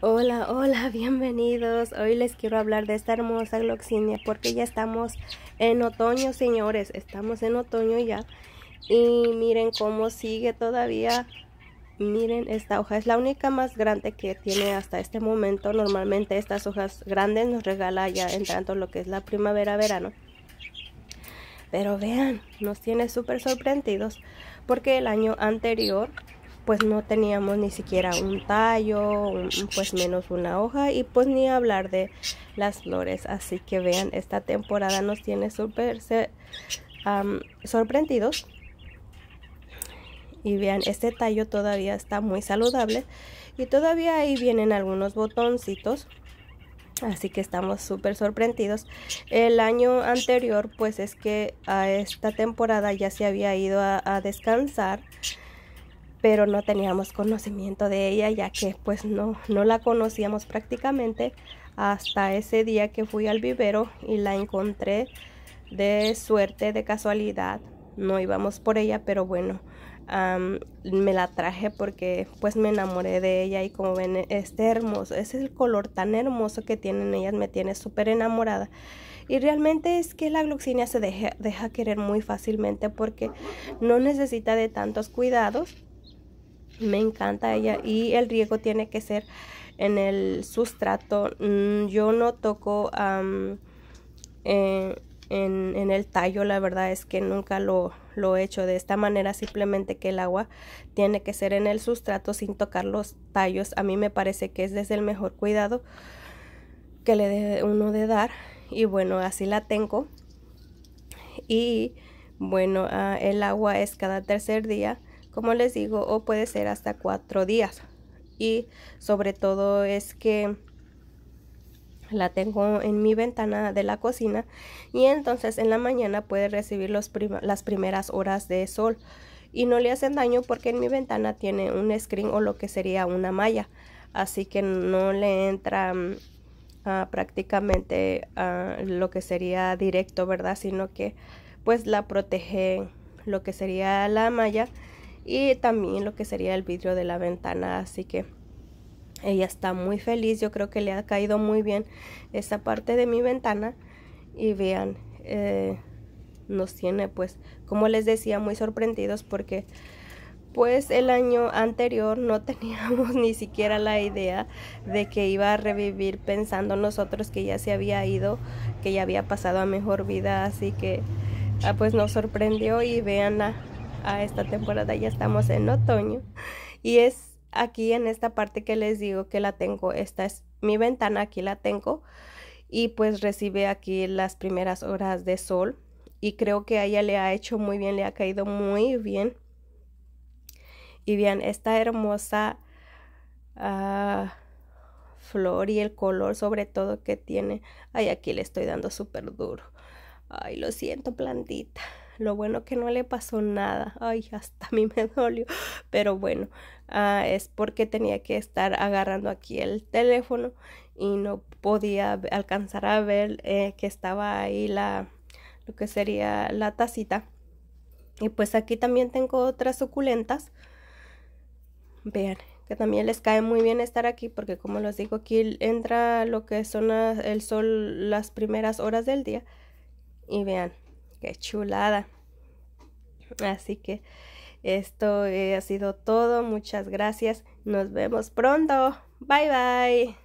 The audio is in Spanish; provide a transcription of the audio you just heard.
Hola, hola, bienvenidos. Hoy les quiero hablar de esta hermosa gloxinia porque ya estamos en otoño, señores. Estamos en otoño ya. Y miren cómo sigue todavía. Miren, esta hoja es la única más grande que tiene hasta este momento. Normalmente estas hojas grandes nos regala ya en tanto lo que es la primavera-verano. Pero vean, nos tiene súper sorprendidos porque el año anterior pues no teníamos ni siquiera un tallo, pues menos una hoja y pues ni hablar de las flores. Así que vean, esta temporada nos tiene súper sorprendidos. Y vean, este tallo todavía está muy saludable y todavía ahí vienen algunos botoncitos. Así que estamos súper sorprendidos. El año anterior, pues es que a esta temporada ya se había ido a descansar pero no teníamos conocimiento de ella ya que pues no, no la conocíamos prácticamente hasta ese día que fui al vivero y la encontré de suerte, de casualidad. No íbamos por ella, pero bueno, me la traje porque pues me enamoré de ella y como ven, este hermoso, ese es el color tan hermoso que tienen ellas, me tiene súper enamorada. Y realmente es que la gloxinia se deja querer muy fácilmente porque no necesita de tantos cuidados me encanta ella y el riego tiene que ser en el sustrato. Mm, yo no toco eh, en, el tallo, la verdad es que nunca lo, lo, he hecho de esta manera, simplemente que el agua tiene que ser en el sustrato sin tocar los tallos. A mí me parece que es desde el mejor cuidado que le dé uno de dar. Y bueno, así la tengo. Y bueno, ah, el agua es cada tercer día como les digo, o puede ser hasta cuatro días. Y sobre todo es que la tengo en mi ventana de la cocina y entonces en la mañana puede recibir las primeras horas de sol y no le hacen daño porque en mi ventana tiene un screen o lo que sería una malla así que no le entra mm, prácticamente lo que sería directo verdad sino que pues la protege lo que sería la malla y también lo que sería el vidrio de la ventana. Así que ella está muy feliz. Yo creo que le ha caído muy bien esa parte de mi ventana. Y vean, eh, nos tiene pues, como les decía, muy sorprendidos porque pues el año anterior no teníamos ni siquiera la idea de que iba a revivir pensando nosotros que ya se había ido, que ya había pasado a mejor vida, así que ah, pues nos sorprendió y vean a esta temporada, ya estamos en otoño. Y es aquí en esta parte que les digo que la tengo, esta es mi ventana, aquí la tengo. Y pues recibe aquí las primeras horas de sol. Y creo que a ella le ha hecho muy bien, le ha caído muy bien. Y vean, esta hermosa ah, flor y el color sobre todo que tiene. Ay, aquí le estoy dando súper duro. Ay, lo siento, plantita. Lo bueno que no le pasó nada. Ay, hasta a mí me dolió. Pero bueno, ah, es porque tenía que estar agarrando aquí el teléfono y no podía alcanzar a ver eh, que estaba ahí la lo que sería la tacita. Y pues aquí también tengo otras suculentas. Vean, que también les cae muy bien estar aquí porque como les digo aquí entra lo que son el sol las primeras horas del día y vean Qué chulada. Así que esto eh, ha sido todo. Muchas gracias. Nos vemos pronto. Bye bye.